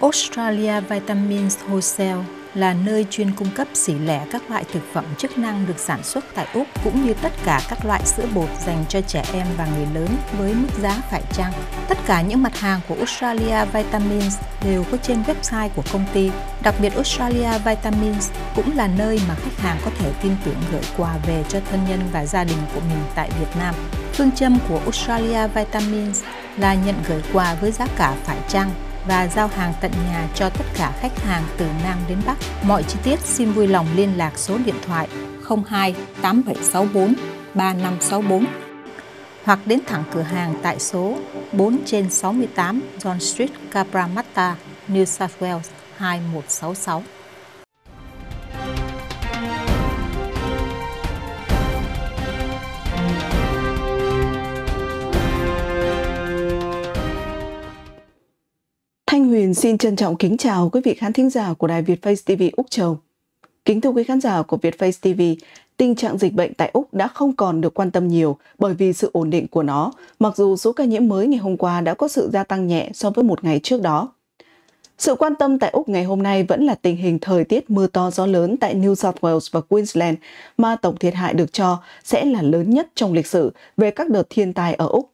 Australia Vitamins Wholesale là nơi chuyên cung cấp xỉ lẻ các loại thực phẩm chức năng được sản xuất tại Úc cũng như tất cả các loại sữa bột dành cho trẻ em và người lớn với mức giá phải chăng. Tất cả những mặt hàng của Australia Vitamins đều có trên website của công ty. Đặc biệt Australia Vitamins cũng là nơi mà khách hàng có thể tin tưởng gửi quà về cho thân nhân và gia đình của mình tại Việt Nam. Phương châm của Australia Vitamins là nhận gửi quà với giá cả phải chăng và giao hàng tận nhà cho tất cả khách hàng từ Nam đến Bắc. Mọi chi tiết xin vui lòng liên lạc số điện thoại 02 8764 3564 hoặc đến thẳng cửa hàng tại số 4 trên 68 John Street, Capramatta, New South Wales 2166. Thanh Huyền xin trân trọng kính chào quý vị khán thính giả của đài Việt Face TV Úc Châu. Kính thưa quý khán giả của Việt Face TV, tình trạng dịch bệnh tại Úc đã không còn được quan tâm nhiều bởi vì sự ổn định của nó, mặc dù số ca nhiễm mới ngày hôm qua đã có sự gia tăng nhẹ so với một ngày trước đó. Sự quan tâm tại Úc ngày hôm nay vẫn là tình hình thời tiết mưa to gió lớn tại New South Wales và Queensland mà tổng thiệt hại được cho sẽ là lớn nhất trong lịch sử về các đợt thiên tai ở Úc.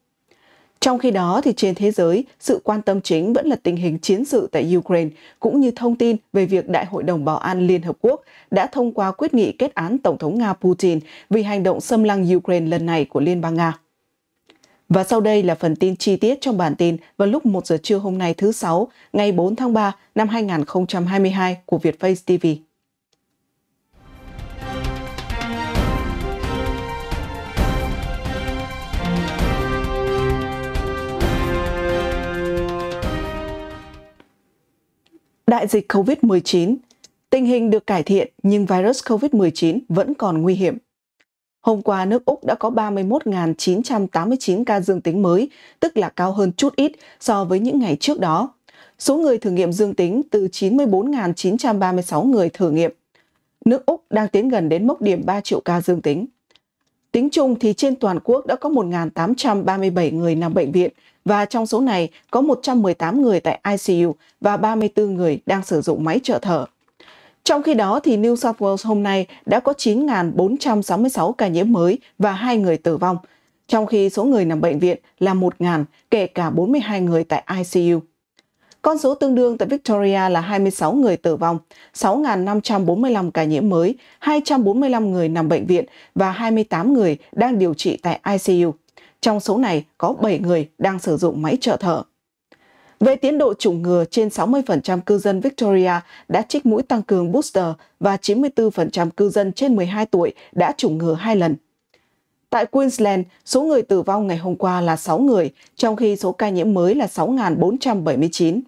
Trong khi đó, thì trên thế giới, sự quan tâm chính vẫn là tình hình chiến sự tại Ukraine, cũng như thông tin về việc Đại hội đồng Bảo an Liên Hợp Quốc đã thông qua quyết nghị kết án Tổng thống Nga Putin vì hành động xâm lăng Ukraine lần này của Liên bang Nga. Và sau đây là phần tin chi tiết trong bản tin vào lúc 1 giờ trưa hôm nay thứ Sáu, ngày 4 tháng 3 năm 2022 của Việt Face TV. Đại dịch COVID-19, tình hình được cải thiện nhưng virus COVID-19 vẫn còn nguy hiểm. Hôm qua, nước Úc đã có 31.989 ca dương tính mới, tức là cao hơn chút ít so với những ngày trước đó. Số người thử nghiệm dương tính từ 94.936 người thử nghiệm. Nước Úc đang tiến gần đến mốc điểm 3 triệu ca dương tính. Tính chung thì trên toàn quốc đã có 1.837 người nằm bệnh viện và trong số này có 118 người tại ICU và 34 người đang sử dụng máy trợ thở. Trong khi đó, thì New South Wales hôm nay đã có 9.466 ca nhiễm mới và 2 người tử vong, trong khi số người nằm bệnh viện là 1.000, kể cả 42 người tại ICU. Con số tương đương tại Victoria là 26 người tử vong, 6.545 ca nhiễm mới, 245 người nằm bệnh viện và 28 người đang điều trị tại ICU. Trong số này có 7 người đang sử dụng máy trợ thở. Về tiến độ chủng ngừa, trên 60% cư dân Victoria đã trích mũi tăng cường booster và 94% cư dân trên 12 tuổi đã chủng ngừa hai lần. Tại Queensland, số người tử vong ngày hôm qua là 6 người, trong khi số ca nhiễm mới là 6.479.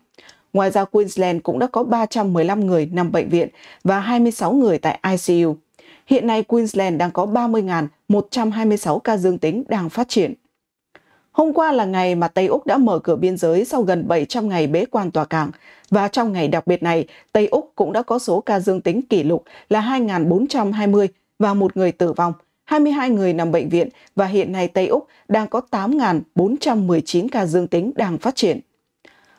Ngoài ra, Queensland cũng đã có 315 người nằm bệnh viện và 26 người tại ICU. Hiện nay, Queensland đang có 30.126 ca dương tính đang phát triển. Hôm qua là ngày mà Tây Úc đã mở cửa biên giới sau gần 700 ngày bế quan tòa cảng. Và trong ngày đặc biệt này, Tây Úc cũng đã có số ca dương tính kỷ lục là 2.420 và một người tử vong, 22 người nằm bệnh viện và hiện nay Tây Úc đang có 8.419 ca dương tính đang phát triển.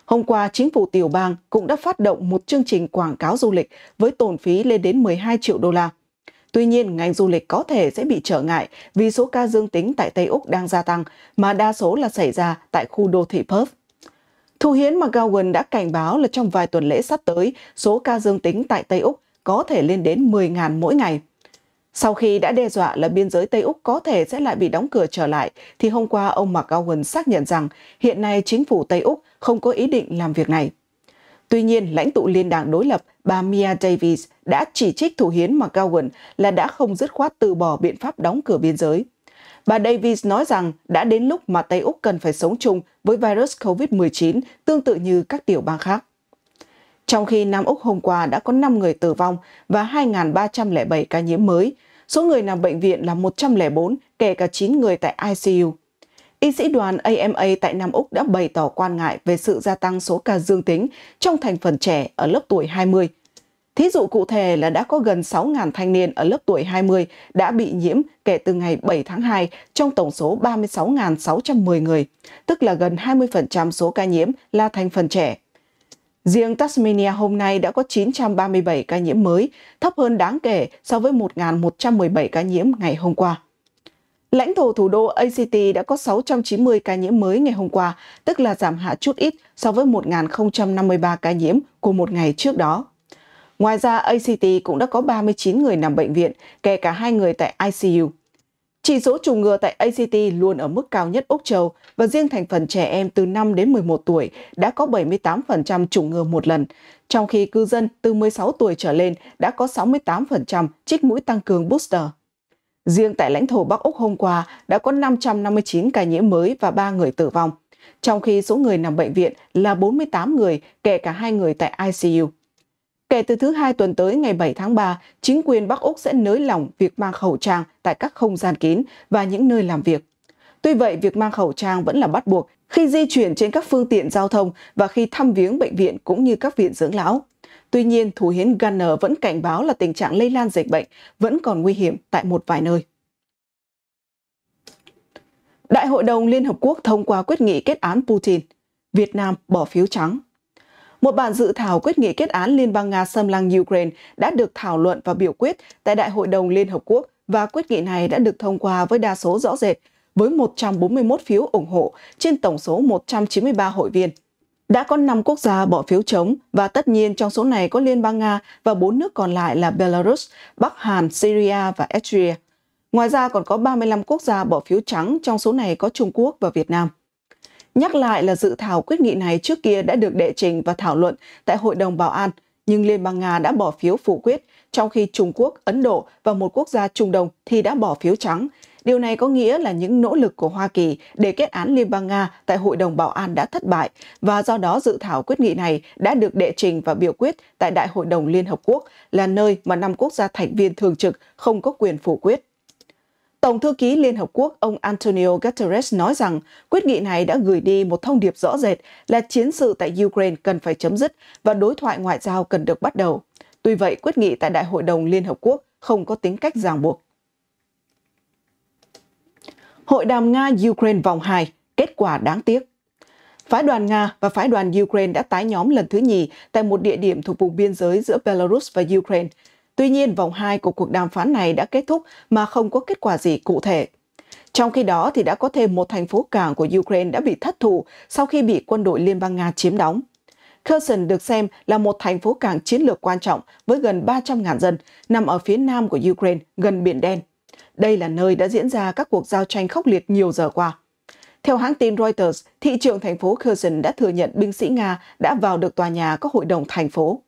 Hôm qua, chính phủ tiểu bang cũng đã phát động một chương trình quảng cáo du lịch với tổn phí lên đến 12 triệu đô la – Tuy nhiên, ngành du lịch có thể sẽ bị trở ngại vì số ca dương tính tại Tây Úc đang gia tăng, mà đa số là xảy ra tại khu đô thị Perth. Thủ hiến McGowan đã cảnh báo là trong vài tuần lễ sắp tới, số ca dương tính tại Tây Úc có thể lên đến 10.000 mỗi ngày. Sau khi đã đe dọa là biên giới Tây Úc có thể sẽ lại bị đóng cửa trở lại, thì hôm qua ông McGowan xác nhận rằng hiện nay chính phủ Tây Úc không có ý định làm việc này. Tuy nhiên, lãnh tụ liên đảng đối lập bà Mia Davis đã chỉ trích thủ hiến McGowan là đã không dứt khoát từ bỏ biện pháp đóng cửa biên giới. Bà Davis nói rằng đã đến lúc mà Tây Úc cần phải sống chung với virus COVID-19 tương tự như các tiểu bang khác. Trong khi Nam Úc hôm qua đã có 5 người tử vong và 2.307 ca nhiễm mới, số người nằm bệnh viện là 104, kể cả 9 người tại ICU. Y sĩ đoàn AMA tại Nam Úc đã bày tỏ quan ngại về sự gia tăng số ca dương tính trong thành phần trẻ ở lớp tuổi 20. Thí dụ cụ thể là đã có gần 6.000 thanh niên ở lớp tuổi 20 đã bị nhiễm kể từ ngày 7 tháng 2 trong tổng số 36.610 người, tức là gần 20% số ca nhiễm là thành phần trẻ. Riêng Tasmania hôm nay đã có 937 ca nhiễm mới, thấp hơn đáng kể so với 1.117 ca nhiễm ngày hôm qua. Lãnh thổ thủ đô ACT đã có 690 ca nhiễm mới ngày hôm qua, tức là giảm hạ chút ít so với 1.053 ca nhiễm của một ngày trước đó. Ngoài ra, ACT cũng đã có 39 người nằm bệnh viện, kể cả hai người tại ICU. Chỉ số trùng ngừa tại ACT luôn ở mức cao nhất Úc Châu và riêng thành phần trẻ em từ 5 đến 11 tuổi đã có 78% trùng ngừa một lần, trong khi cư dân từ 16 tuổi trở lên đã có 68% trích mũi tăng cường booster. Riêng tại lãnh thổ Bắc Úc hôm qua đã có 559 ca nhiễm mới và 3 người tử vong, trong khi số người nằm bệnh viện là 48 người, kể cả hai người tại ICU. Kể từ thứ hai tuần tới ngày 7 tháng 3, chính quyền Bắc Úc sẽ nới lỏng việc mang khẩu trang tại các không gian kín và những nơi làm việc. Tuy vậy, việc mang khẩu trang vẫn là bắt buộc khi di chuyển trên các phương tiện giao thông và khi thăm viếng bệnh viện cũng như các viện dưỡng lão. Tuy nhiên, Thủ hiến Gunner vẫn cảnh báo là tình trạng lây lan dịch bệnh vẫn còn nguy hiểm tại một vài nơi. Đại hội đồng Liên Hợp Quốc thông qua quyết nghị kết án Putin, Việt Nam bỏ phiếu trắng. Một bản dự thảo quyết nghị kết án Liên bang Nga xâm lăng Ukraine đã được thảo luận và biểu quyết tại Đại hội đồng Liên Hợp Quốc và quyết nghị này đã được thông qua với đa số rõ rệt với 141 phiếu ủng hộ trên tổng số 193 hội viên. Đã có 5 quốc gia bỏ phiếu chống và tất nhiên trong số này có Liên bang Nga và 4 nước còn lại là Belarus, Bắc Hàn, Syria và Eritrea. Ngoài ra còn có 35 quốc gia bỏ phiếu trắng, trong số này có Trung Quốc và Việt Nam. Nhắc lại là dự thảo quyết nghị này trước kia đã được đệ trình và thảo luận tại Hội đồng Bảo an, nhưng Liên bang Nga đã bỏ phiếu phủ quyết, trong khi Trung Quốc, Ấn Độ và một quốc gia Trung Đông thì đã bỏ phiếu trắng, Điều này có nghĩa là những nỗ lực của Hoa Kỳ để kết án Liên bang Nga tại Hội đồng Bảo an đã thất bại và do đó dự thảo quyết nghị này đã được đệ trình và biểu quyết tại Đại hội đồng Liên Hợp Quốc là nơi mà năm quốc gia thành viên thường trực không có quyền phủ quyết. Tổng thư ký Liên Hợp Quốc ông Antonio Guterres nói rằng quyết nghị này đã gửi đi một thông điệp rõ rệt là chiến sự tại Ukraine cần phải chấm dứt và đối thoại ngoại giao cần được bắt đầu. Tuy vậy, quyết nghị tại Đại hội đồng Liên Hợp Quốc không có tính cách ràng buộc. Hội đàm Nga-Ukraine vòng 2, kết quả đáng tiếc. Phái đoàn Nga và phái đoàn Ukraine đã tái nhóm lần thứ nhì tại một địa điểm thuộc vùng biên giới giữa Belarus và Ukraine. Tuy nhiên, vòng 2 của cuộc đàm phán này đã kết thúc mà không có kết quả gì cụ thể. Trong khi đó, thì đã có thêm một thành phố cảng của Ukraine đã bị thất thủ sau khi bị quân đội Liên bang Nga chiếm đóng. Kherson được xem là một thành phố cảng chiến lược quan trọng với gần 300.000 dân, nằm ở phía nam của Ukraine, gần Biển Đen. Đây là nơi đã diễn ra các cuộc giao tranh khốc liệt nhiều giờ qua. Theo hãng tin Reuters, thị trưởng thành phố Kherson đã thừa nhận binh sĩ Nga đã vào được tòa nhà các hội đồng thành phố.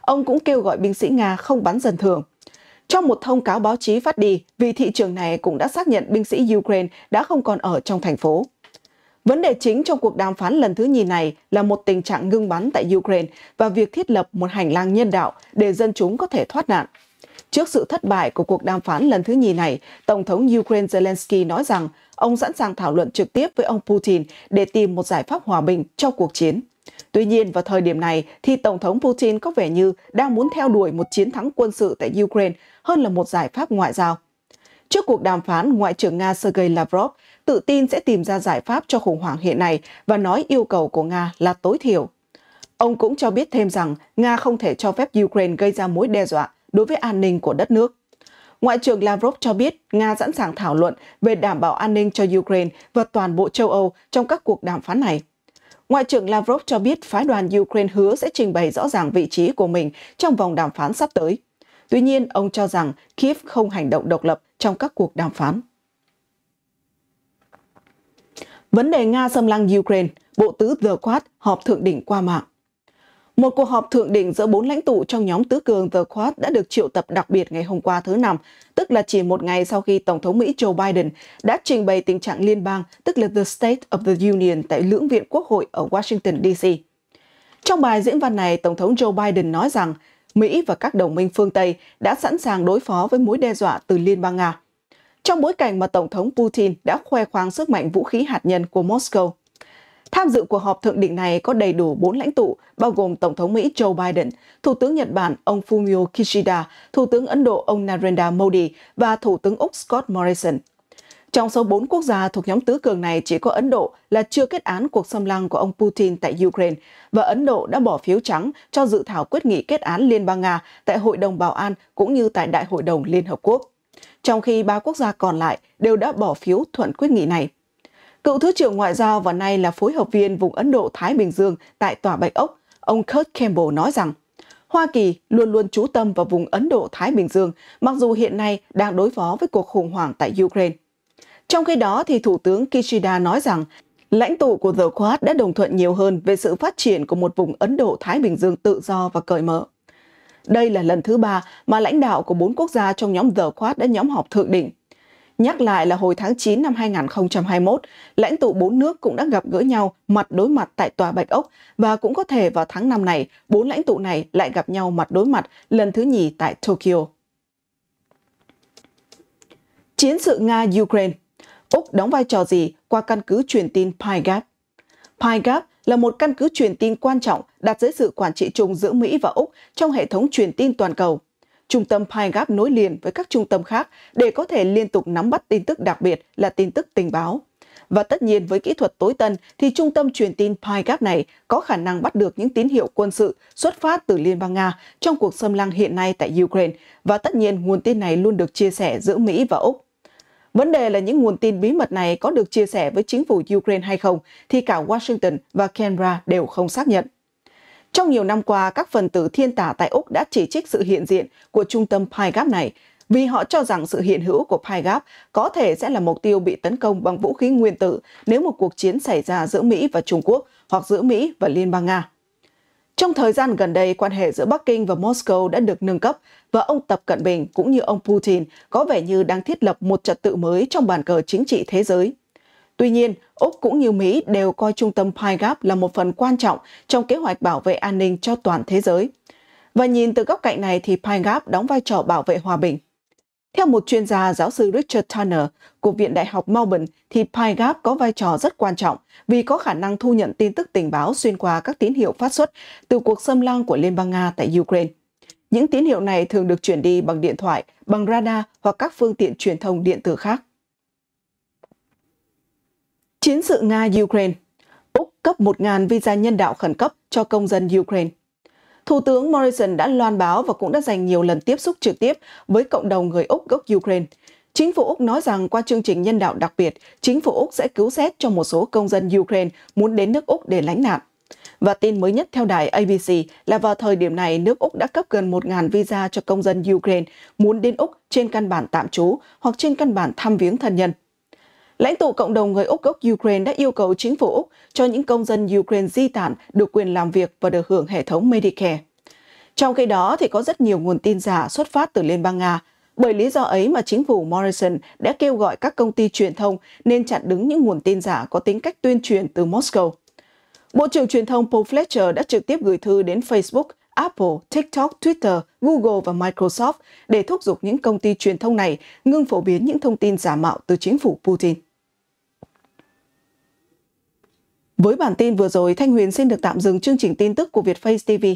Ông cũng kêu gọi binh sĩ Nga không bắn dân thường. Trong một thông cáo báo chí phát đi, vị thị trưởng này cũng đã xác nhận binh sĩ Ukraine đã không còn ở trong thành phố. Vấn đề chính trong cuộc đàm phán lần thứ nhì này là một tình trạng ngưng bắn tại Ukraine và việc thiết lập một hành lang nhân đạo để dân chúng có thể thoát nạn. Trước sự thất bại của cuộc đàm phán lần thứ nhì này, Tổng thống Ukraine Zelensky nói rằng ông sẵn sàng thảo luận trực tiếp với ông Putin để tìm một giải pháp hòa bình cho cuộc chiến. Tuy nhiên, vào thời điểm này thì Tổng thống Putin có vẻ như đang muốn theo đuổi một chiến thắng quân sự tại Ukraine hơn là một giải pháp ngoại giao. Trước cuộc đàm phán, Ngoại trưởng Nga Sergei Lavrov tự tin sẽ tìm ra giải pháp cho khủng hoảng hiện nay và nói yêu cầu của Nga là tối thiểu. Ông cũng cho biết thêm rằng Nga không thể cho phép Ukraine gây ra mối đe dọa đối với an ninh của đất nước. Ngoại trưởng Lavrov cho biết Nga sẵn sàng thảo luận về đảm bảo an ninh cho Ukraine và toàn bộ châu Âu trong các cuộc đàm phán này. Ngoại trưởng Lavrov cho biết phái đoàn Ukraine hứa sẽ trình bày rõ ràng vị trí của mình trong vòng đàm phán sắp tới. Tuy nhiên, ông cho rằng Kiev không hành động độc lập trong các cuộc đàm phán. Vấn đề Nga xâm lăng Ukraine, Bộ tứ The Quad họp thượng đỉnh qua mạng. Một cuộc họp thượng đỉnh giữa bốn lãnh tụ trong nhóm tứ cường The Quad đã được triệu tập đặc biệt ngày hôm qua thứ Năm, tức là chỉ một ngày sau khi Tổng thống Mỹ Joe Biden đã trình bày tình trạng liên bang, tức là The State of the Union tại lưỡng viện quốc hội ở Washington, D.C. Trong bài diễn văn này, Tổng thống Joe Biden nói rằng Mỹ và các đồng minh phương Tây đã sẵn sàng đối phó với mối đe dọa từ Liên bang Nga. Trong bối cảnh mà Tổng thống Putin đã khoe khoang sức mạnh vũ khí hạt nhân của Moscow, Tham dự cuộc họp thượng đỉnh này có đầy đủ bốn lãnh tụ, bao gồm Tổng thống Mỹ Joe Biden, Thủ tướng Nhật Bản ông Fumio Kishida, Thủ tướng Ấn Độ ông Narendra Modi và Thủ tướng Úc Scott Morrison. Trong số bốn quốc gia thuộc nhóm tứ cường này chỉ có Ấn Độ là chưa kết án cuộc xâm lăng của ông Putin tại Ukraine và Ấn Độ đã bỏ phiếu trắng cho dự thảo quyết nghị kết án Liên bang Nga tại Hội đồng Bảo an cũng như tại Đại hội đồng Liên Hợp Quốc. Trong khi ba quốc gia còn lại đều đã bỏ phiếu thuận quyết nghị này. Cựu Thứ trưởng Ngoại giao và nay là phối hợp viên vùng Ấn Độ-Thái Bình Dương tại Tòa Bạch Ốc, ông Kurt Campbell nói rằng Hoa Kỳ luôn luôn chú tâm vào vùng Ấn Độ-Thái Bình Dương, mặc dù hiện nay đang đối phó với cuộc khủng hoảng tại Ukraine. Trong khi đó, thì Thủ tướng Kishida nói rằng lãnh tụ của The Quad đã đồng thuận nhiều hơn về sự phát triển của một vùng Ấn Độ-Thái Bình Dương tự do và cởi mở. Đây là lần thứ ba mà lãnh đạo của bốn quốc gia trong nhóm The Quad đã nhóm họp thượng đỉnh Nhắc lại là hồi tháng 9 năm 2021, lãnh tụ bốn nước cũng đã gặp gỡ nhau mặt đối mặt tại Tòa Bạch Ốc và cũng có thể vào tháng năm này, bốn lãnh tụ này lại gặp nhau mặt đối mặt lần thứ nhì tại Tokyo. Chiến sự Nga-Ukraine Úc đóng vai trò gì qua căn cứ truyền tin Pine Gap? là một căn cứ truyền tin quan trọng đặt dưới sự quản trị chung giữa Mỹ và Úc trong hệ thống truyền tin toàn cầu – trung tâm Pine Gap nối liền với các trung tâm khác để có thể liên tục nắm bắt tin tức đặc biệt là tin tức tình báo. Và tất nhiên với kỹ thuật tối tân thì trung tâm truyền tin Pine Gap này có khả năng bắt được những tín hiệu quân sự xuất phát từ Liên bang Nga trong cuộc xâm lăng hiện nay tại Ukraine và tất nhiên nguồn tin này luôn được chia sẻ giữa Mỹ và Úc. Vấn đề là những nguồn tin bí mật này có được chia sẻ với chính phủ Ukraine hay không thì cả Washington và Canberra đều không xác nhận. Trong nhiều năm qua, các phần tử thiên tả tại Úc đã chỉ trích sự hiện diện của trung tâm PyGap này vì họ cho rằng sự hiện hữu của PyGap có thể sẽ là mục tiêu bị tấn công bằng vũ khí nguyên tử nếu một cuộc chiến xảy ra giữa Mỹ và Trung Quốc hoặc giữa Mỹ và Liên bang Nga. Trong thời gian gần đây, quan hệ giữa Bắc Kinh và Moscow đã được nâng cấp và ông Tập Cận Bình cũng như ông Putin có vẻ như đang thiết lập một trật tự mới trong bàn cờ chính trị thế giới. Tuy nhiên, Úc cũng như Mỹ đều coi trung tâm Pine là một phần quan trọng trong kế hoạch bảo vệ an ninh cho toàn thế giới. Và nhìn từ góc cạnh này thì Pine đóng vai trò bảo vệ hòa bình. Theo một chuyên gia giáo sư Richard Turner của Viện Đại học Melbourne thì Pine có vai trò rất quan trọng vì có khả năng thu nhận tin tức tình báo xuyên qua các tín hiệu phát xuất từ cuộc xâm lăng của Liên bang Nga tại Ukraine. Những tín hiệu này thường được chuyển đi bằng điện thoại, bằng radar hoặc các phương tiện truyền thông điện tử khác. Chiến sự Nga-Ukraine Úc cấp 1.000 visa nhân đạo khẩn cấp cho công dân Ukraine Thủ tướng Morrison đã loan báo và cũng đã dành nhiều lần tiếp xúc trực tiếp với cộng đồng người Úc gốc Ukraine. Chính phủ Úc nói rằng qua chương trình nhân đạo đặc biệt, chính phủ Úc sẽ cứu xét cho một số công dân Ukraine muốn đến nước Úc để lánh nạn. Và tin mới nhất theo đài ABC là vào thời điểm này, nước Úc đã cấp gần 1.000 visa cho công dân Ukraine muốn đến Úc trên căn bản tạm trú hoặc trên căn bản thăm viếng thân nhân. Lãnh tụ cộng đồng người Úc gốc Ukraine đã yêu cầu chính phủ Úc cho những công dân Ukraine di tản được quyền làm việc và được hưởng hệ thống Medicare. Trong khi đó, thì có rất nhiều nguồn tin giả xuất phát từ Liên bang Nga. Bởi lý do ấy mà chính phủ Morrison đã kêu gọi các công ty truyền thông nên chặn đứng những nguồn tin giả có tính cách tuyên truyền từ Moscow. Bộ trưởng truyền thông Paul Fletcher đã trực tiếp gửi thư đến Facebook, Apple, TikTok, Twitter, Google và Microsoft để thúc giục những công ty truyền thông này ngưng phổ biến những thông tin giả mạo từ chính phủ Putin. Với bản tin vừa rồi, Thanh Huyền xin được tạm dừng chương trình tin tức của Vietface TV.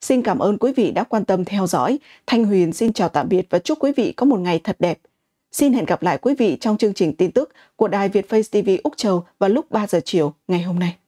Xin cảm ơn quý vị đã quan tâm theo dõi. Thanh Huyền xin chào tạm biệt và chúc quý vị có một ngày thật đẹp. Xin hẹn gặp lại quý vị trong chương trình tin tức của Đài Vietface TV Úc Châu vào lúc 3 giờ chiều ngày hôm nay.